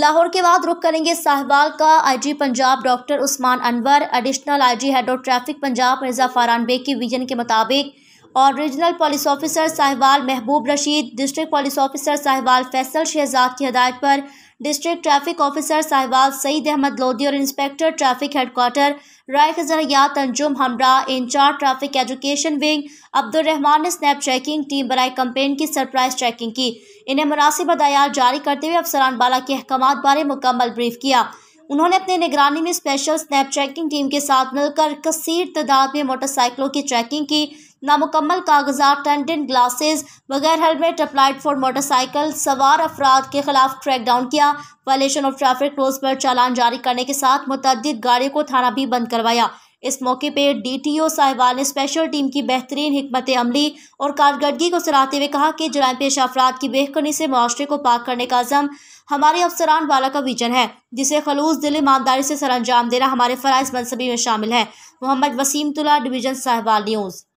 लाहौर के बाद रुख करेंगे साहिबाल का IG Punjab doctor Usman Anwar additional IG head of traffic Punjab Mirza Faran Baig की विजन के मुताबिक और regional police officer Sahiwal Mehboob Rashid district police officer Sahiwal Faisal Shahzad की हदायत पर district traffic officer Sahiwal Saeed Ahmed Lodhi और इंस्पेक्टर ट्रैफिक हेडकोार्टर राय या तंजुम हमरा incharge traffic education wing Abdulrehman ने स्नैप चेकिंग टीम बनाई कंपेन की सरप्राइज चेकिंग की इन्हें मुनासिब हदायत जारी करते हुए अफसरान बाला के अहकाम बारे मुकम्मल ब्रीफ किया उन्होंने अपने निगरानी में स्पेशल स्नैप ट्रैकिंग टीम के साथ मिलकर कसीर तादाद में मोटरसाइकिलों की ट्रैकिंग की नामुकम्मल कागजात टेंडेंट ग्लासेस बगैर हेलमेट अप्लाइड फॉर मोटरसाइकिल सवार अफराद के खिलाफ डाउन किया वायलेशन ऑफ ट्रैफिक रोज पर चालान जारी करने के साथ मुतद गाड़ियों को थाना भी बंद करवाया इस मौके पर डी टी ओ साहिबाल ने स्पेशल टीम की बेहतरीन हमत अमली और कारकर्दगी को सराहते हुए कहा कि जराय पेश अफराद की बेहकनी से माशरे को पाक करने का अजम हमारे अफसरान वाला का विजन है जिसे खलूस दिल ईमानदारी से सर अंजाम देना हमारे फ़रज़ मनसबी में शामिल है मोहम्मद वसीम तुला डिवीज़न साहिबाल न्यूज़